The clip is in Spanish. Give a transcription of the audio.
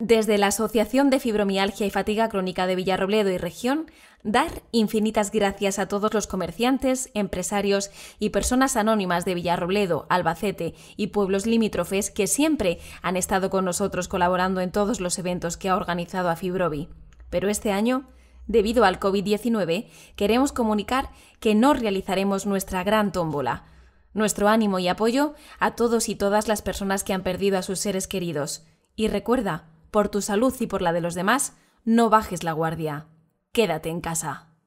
Desde la Asociación de Fibromialgia y Fatiga Crónica de Villarrobledo y Región, dar infinitas gracias a todos los comerciantes, empresarios y personas anónimas de Villarrobledo, Albacete y pueblos limítrofes que siempre han estado con nosotros colaborando en todos los eventos que ha organizado a Fibrovi. Pero este año, debido al COVID-19, queremos comunicar que no realizaremos nuestra gran tómbola. Nuestro ánimo y apoyo a todos y todas las personas que han perdido a sus seres queridos. Y recuerda, por tu salud y por la de los demás, no bajes la guardia. Quédate en casa.